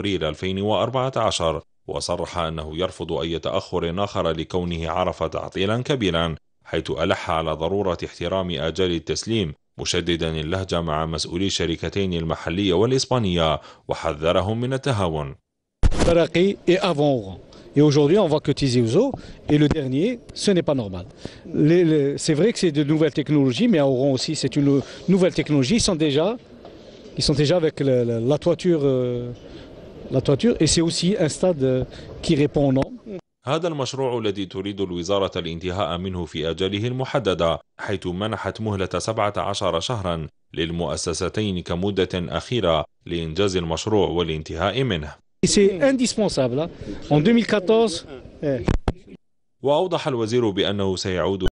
أبريل 2014 وصرح أنه يرفض أي تأخر آخر لكونه عرف تعطيلا كبيرا حيث ألح على ضرورة احترام آجال التسليم مشددا اللهجة مع مسؤولي الشركتين المحلية والإسبانية وحذرهم من التهاون Et aujourd'hui, on voit que Tizi Ouzo est le dernier, ce n'est pas normal. C'est vrai que c'est de nouvelles technologies, mais Auron aussi, c'est une nouvelle technologie. Ils sont déjà, ils sont déjà avec la, la, la toiture euh, Euh, هذا المشروع الذي تريد الوزارة الانتهاء منه في أجله المحددة حيث منحت مهلة 17 شهرا للمؤسستين كمدة أخيرة لإنجاز المشروع والانتهاء منه وأوضح الوزير بأنه سيعود